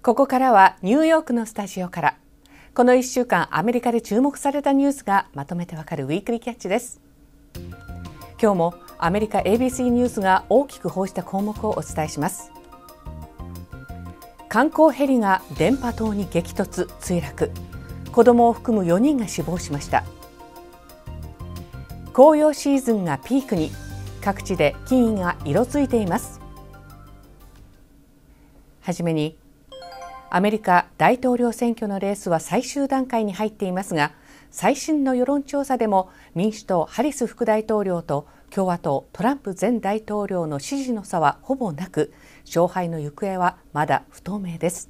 ここからはニューヨークのスタジオからこの1週間アメリカで注目されたニュースがまとめてわかるウィークリーキャッチです今日もアメリカ ABC ニュースが大きく報じた項目をお伝えします観光ヘリが電波塔に激突墜落子供を含む4人が死亡しました紅葉シーズンがピークに各地で木々が色づいていますはじめにアメリカ大統領選挙のレースは最終段階に入っていますが最新の世論調査でも民主党ハリス副大統領と共和党トランプ前大統領の支持の差はほぼなく勝敗の行方はまだ不透明です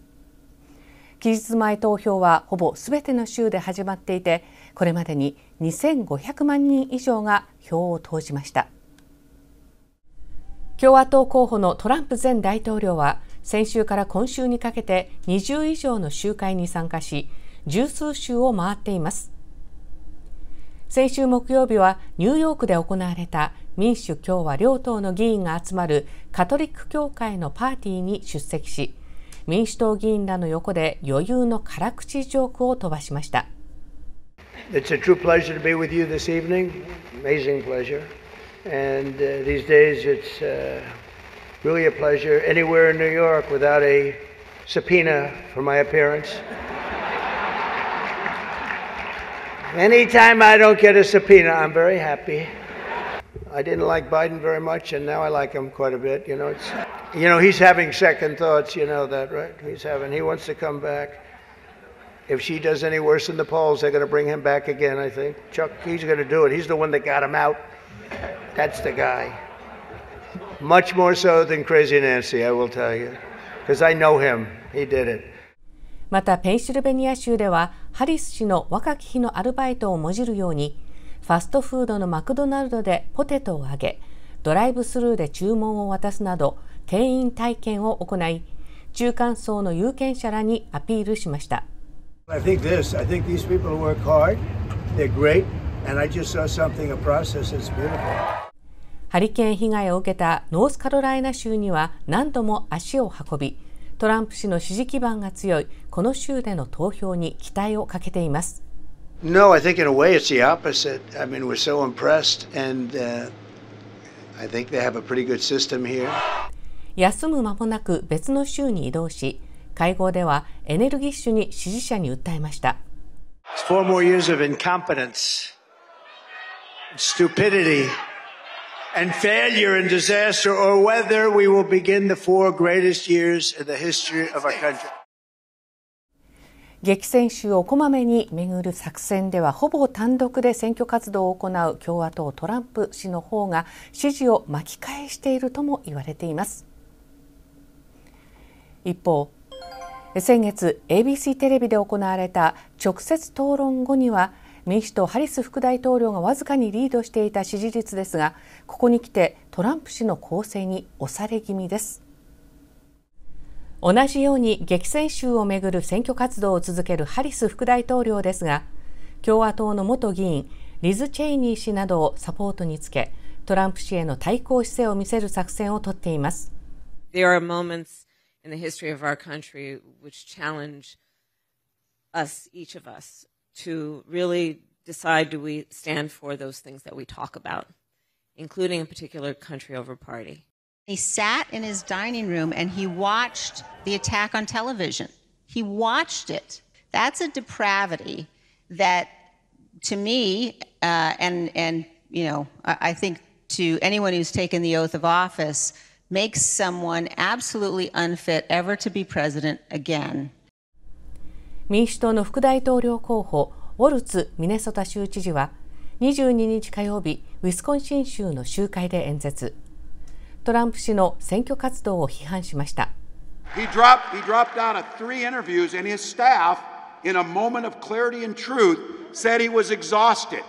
期日前投票はほぼすべての州で始まっていてこれまでに2500万人以上が票を投じました共和党候補のトランプ前大統領は先週から今週にかけて20以上の集会に参加し十数州を回っています先週木曜日はニューヨークで行われた民主共和両党の議員が集まるカトリック教会のパーティーに出席し民主党議員らの横で余裕の辛口ジョークを飛ばしました。It's a true pleasure to be with you this evening. Amazing pleasure. And uh, these days it's、uh... Really a pleasure. Anywhere in New York without a subpoena for my appearance. Anytime I don't get a subpoena, I'm very happy. I didn't like Biden very much, and now I like him quite a bit. You know, it's, you know, he's having second thoughts. You know that, right? He's having. He wants to come back. If she does any worse in the polls, they're going to bring him back again. I think Chuck. He's going to do it. He's the one that got him out. That's the guy. much more so than Crazy Nancy, I will tell you, because I know him. He did it. またペンシルベニア州ではハリス氏の若き日のアルバイトをもじるようにファストフードのマクドナルドでポテトを揚げドライブスルーで注文を渡すなど店員体験を行い中間層の有権者らにアピールしました。I think this, I think these people work hard, they're great, and I just saw something, a process that's beautiful. ハリケーン被害を受けたノースカロライナ州には何度も足を運びトランプ氏の支持基盤が強いこの州での投票に期待をかけています。No, I think in a way it's the opposite. I mean, we're so impressed, and、uh, I think they have a pretty good system here. 休む間もなく別の州に移動し、会合ではエネルギッシュに支持者に訴えました。It's four more years of incompetence, stupidity. and failure and disaster, or whether we will begin the four greatest years in the history of our country. 激戦州をこまめに巡る作戦ではほぼ単独で選挙活動を行う共和党トランプ氏の方が支持を巻き返しているとも言われています一方先月 ABC テレビで行われた直接討論後には民主党ハリス副大統領がわずかにリードしていた支持率ですがここに来てトランプ氏の攻勢に押され気味です同じように激戦州をめぐる選挙活動を続けるハリス副大統領ですが共和党の元議員リズ・チェイニー氏などをサポートにつけトランプ氏への対抗姿勢を見せる作戦をとっています。There are moments in the history of our country which challenge us, each of us. to really decide do we stand for those things that we talk about, including a particular country over party. He sat in his dining room and he watched the attack on television. He watched it. That's a depravity that, to me, uh, and and you know, I, I think to anyone who's taken the oath of office, makes someone absolutely unfit ever to be president again. 民主党の副大統領候補ウォルツ・ミネソタ州知事は22日火曜日ウィスコンシン州の集会で演説トランプ氏の選挙活動を批判しました He dropped, he dropped out of three interviews and his staff in a moment of clarity and truth said he was exhausted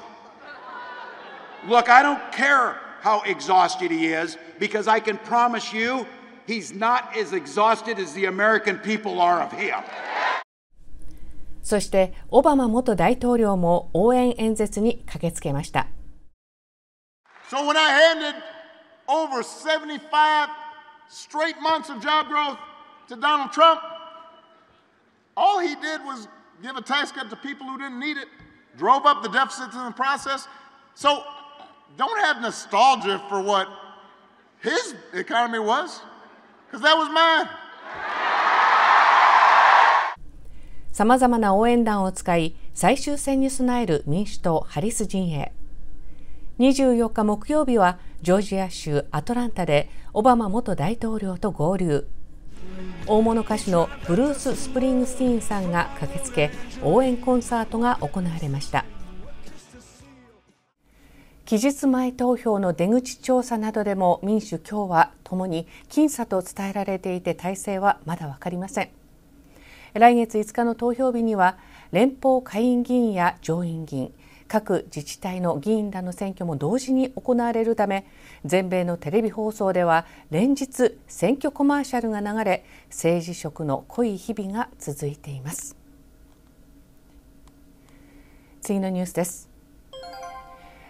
Look, I don't care how exhausted he is because I can promise you he's not as exhausted as the American people are of him そしてオバマ元大統領も応援演説に駆けつけました。So when I handed over 75 straight months of job growth to Donald Trump, all he did was give a tax cut to people who didn't need it, drove up the deficits in the process. So don't have nostalgia for what his economy was, because that was mine. さまざまな応援団を使い最終戦に備える民主党ハリス陣営24日木曜日はジョージア州アトランタでオバマ元大統領と合流大物歌手のブルース・スプリングスティーンさんが駆けつけ応援コンサートが行われました期日前投票の出口調査などでも民主・共和ともに僅差と伝えられていて体制はまだ分かりません来月5日の投票日には連邦下院議員や上院議員各自治体の議員らの選挙も同時に行われるため全米のテレビ放送では連日選挙コマーシャルが流れ政治色の濃い日々が続いています次のニュースです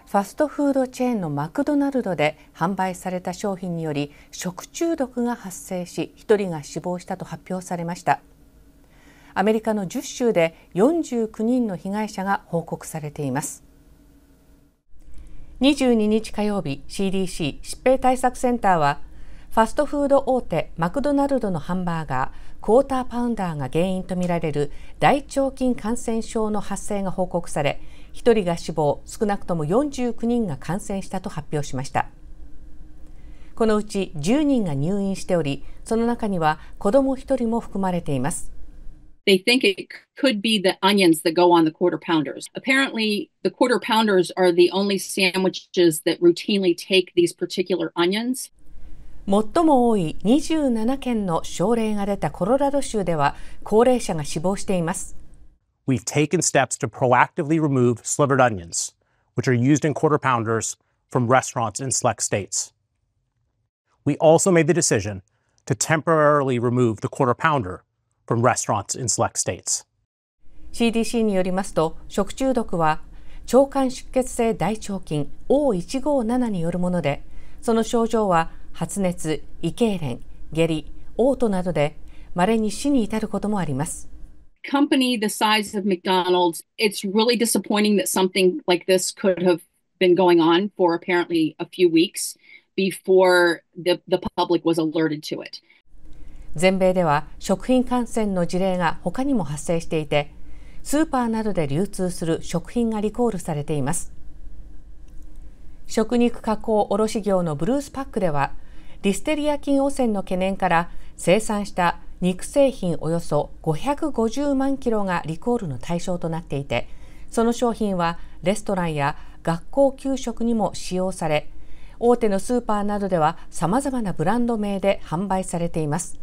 ファストフードチェーンのマクドナルドで販売された商品により食中毒が発生し一人が死亡したと発表されました。アメリカの10州で49人の被害者が報告されています22日火曜日 CDC 疾病対策センターはファストフード大手マクドナルドのハンバーガークォーターパウンダーが原因とみられる大腸菌感染症の発生が報告され1人が死亡少なくとも49人が感染したと発表しましたこのうち10人が入院しておりその中には子ども1人も含まれています they think it could be the onions that go on the quarter pounders. Apparently, the quarter pounders are the only sandwiches that routinely take these particular onions. 最も多い27件の症例が出たコロラド州では高齢者が死亡しています。We've taken steps to proactively remove slivered onions, which are used in quarter pounders, from restaurants in select states. We also made the decision to temporarily remove the quarter pounder from restaurants in select states. CDC によりますと食中毒は腸管出血性大腸菌 O157 によるものでその症状は発熱、胃痙攣、下痢、嘔吐などで稀に死に至ることもあります。company the size of McDonald's, it's really disappointing that something like this could have been going on for apparently a few weeks before the, the public was alerted to it. 全米では食品感染の事例が他にも発生していてスーパーなどで流通する食品がリコールされています食肉加工卸業のブルースパックではリステリア菌汚染の懸念から生産した肉製品およそ550万キロがリコールの対象となっていてその商品はレストランや学校給食にも使用され大手のスーパーなどでは様々なブランド名で販売されています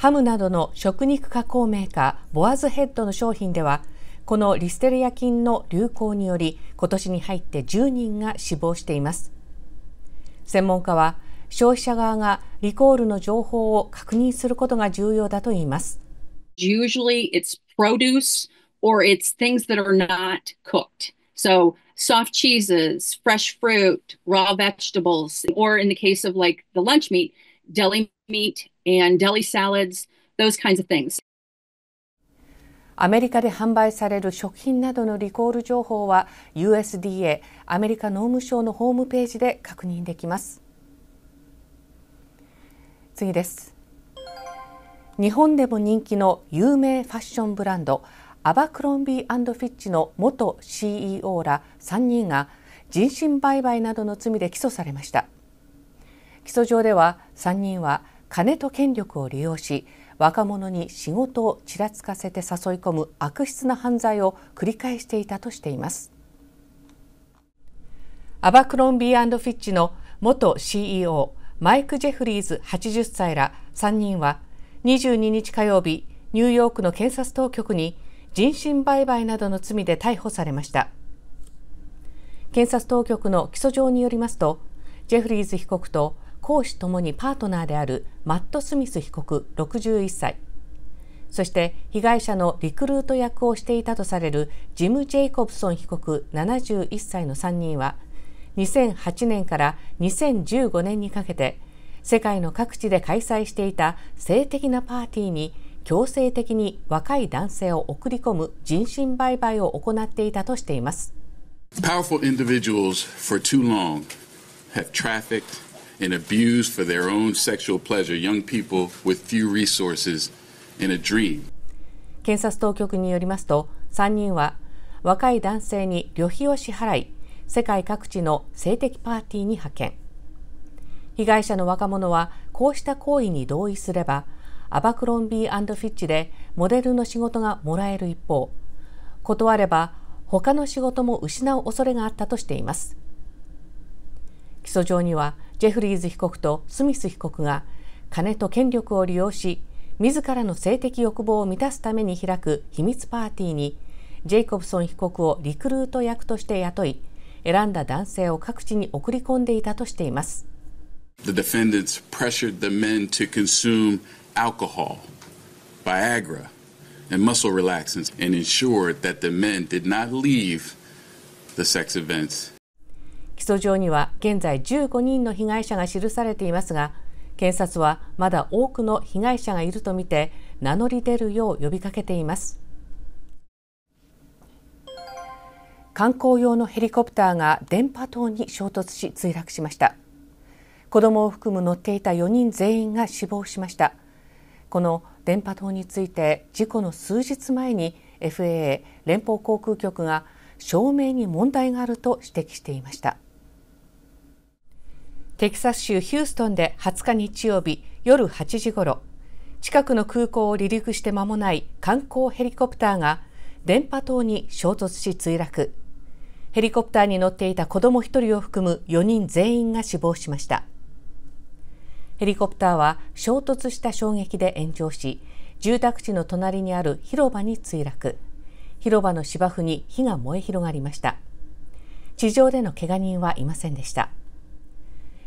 ハムなどの食肉加工メーカーボアズヘッドの商品ではこのリステリア菌の流行により今年に入って10人が死亡しています専門家は消費者側がリコールの情報を確認することが重要だといいます Usually it's produce or it's things that are not cooked so soft cheeses fresh fruit raw vegetables or in the case of like the lunch meat deli meat and deli salads, those kinds of things. アメリカで販売される食品などのリコール情報は USDA アメリカ農務省のホームページで確認できます次です日本でも人気の有名ファッションブランドアバクロンビーフィッチの元 CEO ら3人が人身売買などの罪で起訴されました起訴状では3人は金と権力を利用し若者に仕事をちらつかせて誘い込む悪質な犯罪を繰り返していたとしていますアバクロンビーフィッチの元 CEO マイク・ジェフリーズ80歳ら3人は22日火曜日ニューヨークの検察当局に人身売買などの罪で逮捕されました検察当局の起訴状によりますとジェフリーズ被告と公私ともにパートナーであるマット・スミス被告61歳そして被害者のリクルート役をしていたとされるジム・ジェイコブソン被告71歳の3人は2008年から2015年にかけて世界の各地で開催していた性的なパーティーに強制的に若い男性を送り込む人身売買を行っていたとしています。Powerful individuals for too long have trafficked and abused for their own sexual pleasure, young people with few resources in a dream. 検察当局によりますと、3人は若い男性に旅費を支払い、世界各地の性的パーティーに派遣。被害者の若者はこうした行為に同意すれば、アバクロンビーフィッチでモデルの仕事がもらえる一方、断れば他の仕事も失う恐れがあったとしています。にはジェフリーズ被告とスミス被告が金と権力を利用し自らの性的欲望を満たすために開く秘密パーティーにジェイコブソン被告をリクルート役として雇い選んだ男性を各地に送り込んでいたとしています。The defendants pressured the men to consume alcohol, Viagra, and muscle relaxants and ensured that the men did not leave the sex events 起訴状には現在15人の被害者が記されていますが検察はまだ多くの被害者がいるとみて名乗り出るよう呼びかけています観光用のヘリコプターが電波塔に衝突し墜落しました子供を含む乗っていた4人全員が死亡しましたこの電波塔について事故の数日前に FAA 連邦航空局が照明に問題があると指摘していました。テキサス州ヒューストンで20日日曜日夜8時ごろ近くの空港を離陸して間もない観光ヘリコプターが電波塔に衝突し墜落ヘリコプターに乗っていた子ども1人を含む4人全員が死亡しましたヘリコプターは衝突した衝撃で炎上し住宅地の隣にある広場に墜落広場の芝生に火が燃え広がりました地上でのけが人はいませんでした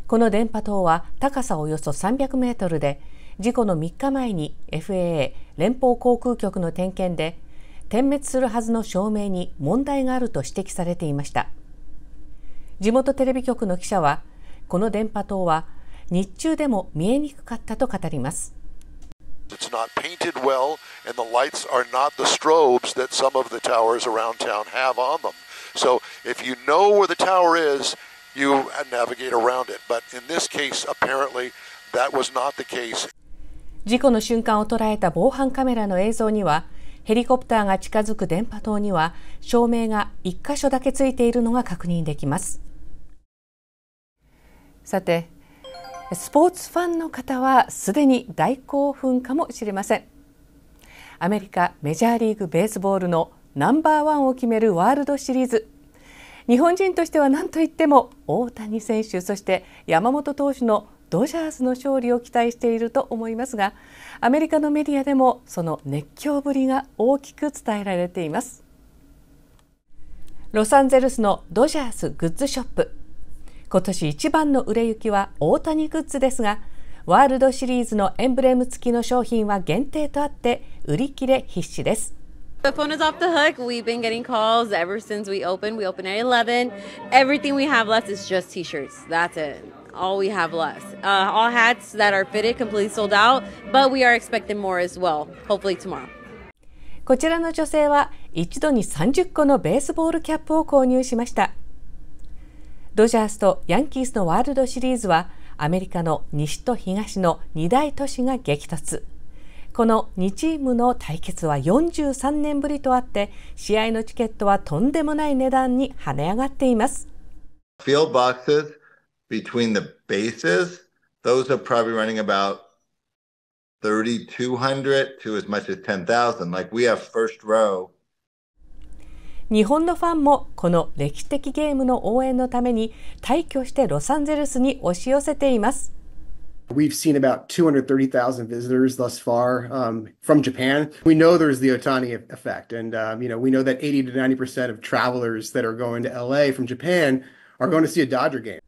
この電波塔は高さおよそ300メートルで、事故の3日前に FAA 連邦航空局の点検で点滅するはずの照明に問題があると指摘されていました地元テレビ局の記者はこの電波塔は日中でも見えにくかったと語ります It's not painted well, and the lights are not the strobes that some of the towers around town have on them. So, if you know where the tower is you navigate around it. But in this case, apparently, that was not the case. 事故の瞬間を捉えた防犯カメラの映像には、ヘリコプターが近づく電波塔には、照明が1箇所だけついているのが確認できます。さて、スポーツファンの方はすでに大興奮かもしれません。アメリカメジャーリーグベースボールのナンバーワンを決めるワールドシリーズ。日本人としては何といっても大谷選手そして山本投手のドジャースの勝利を期待していると思いますがアメリカのメディアでもその熱狂ぶりが大きく伝えられていますロサンゼルスのドジャースグッズショップ今年一番の売れ行きは大谷グッズですがワールドシリーズのエンブレム付きの商品は限定とあって売り切れ必至です The phone is off the hook. We've been getting calls ever since we opened. We opened at 11. Everything we have left is just t-shirts. That's it. All we have left. Uh, all hats that are fitted completely sold out, but we are expecting more as well. Hopefully tomorrow. こちらの女性は一度に30個のベースボールキャップを購入しました。ドジャースとヤンキースのワールドシリーズはアメリカの西と東の2大都市が激突。この2チームの対決は43年ぶりとあって試合のチケットはとんでもない値段に跳ね上がっています。Field boxes between the bases, those are probably running about 3,200 to as much as 10,000. Like we have first row. 日本のファンもこの歴史的ゲームの応援のために退去してロサンゼルスに押し寄せています。We've seen about 230,000 visitors thus far um, from Japan. We know there's the Otani effect, and um, you know we know that 80 to 90 percent of travelers that are going to LA from Japan are going to see a Dodger game.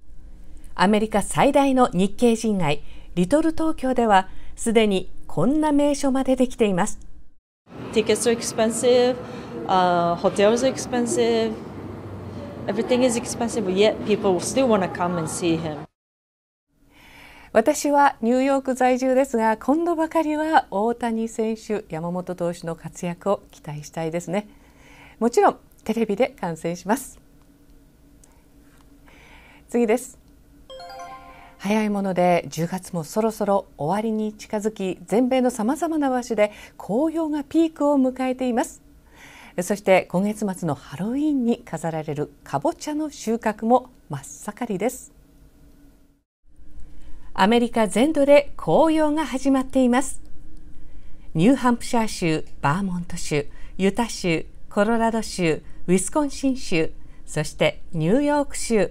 アメリカ最大の日系人街リトル東京ではすでにこんな名所までできています。Tickets are expensive, uh, hotels are expensive, everything is expensive, yet people still want to come and see him. 私はニューヨーク在住ですが今度ばかりは大谷選手山本投手の活躍を期待したいですねもちろんテレビで観戦します次です早いもので10月もそろそろ終わりに近づき全米のさまざまな場所で紅葉がピークを迎えていますそして今月末のハロウィーンに飾られるかぼちゃの収穫も真っ盛りですアメリカ全土で紅葉が始まっていますニューハンプシャー州、バーモント州、ユタ州、コロラド州、ウィスコンシン州、そしてニューヨーク州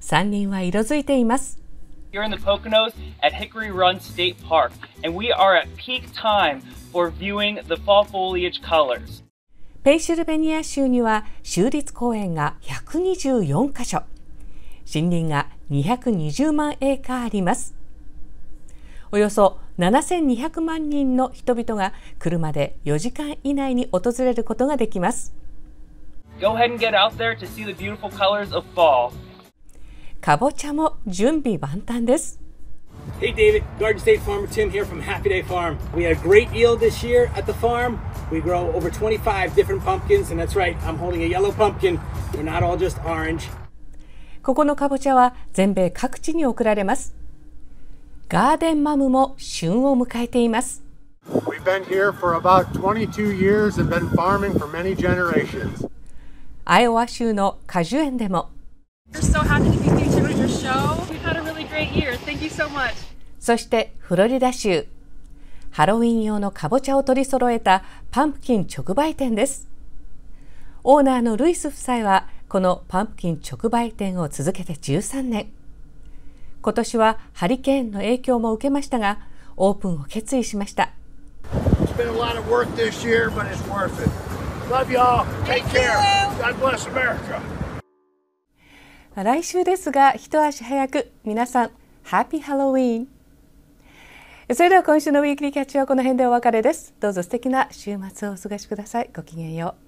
山林は色づいています You're in the Poconos at Hickory Run State Park, and we are at peak time for viewing the fall foliage colors. ペンシルベニア州には州立公園が124カ所。森林が220万エーカーあります。およそ7200万人の人々が車で4時間以内に訪れることができます。かぼちゃも準備万端です。Hey David, Garden State Farmer Tim here from Happy Day Farm. We had a great yield this year at the farm. We grow over 25 different pumpkins, and that's right, I'm holding a yellow pumpkin. We're not all just orange. ここのかぼちゃは全米各地に送られますガーデンマムも旬を迎えていますアイオワ州の果樹園でも。そしてフロリダ州。ハロウィン用のかぼちゃを取り揃えたパンプキン直売店です。オーナーのルイス夫妻はこのパンプキン直売店を続けて13年今年はハリケーンの影響も受けましたがオープンを決意しました来週ですが一足早く皆さんハッピーハロウィンそれでは今週のウィークリーキャッチはこの辺でお別れですどうぞ素敵な週末をお過ごしくださいごきげんよう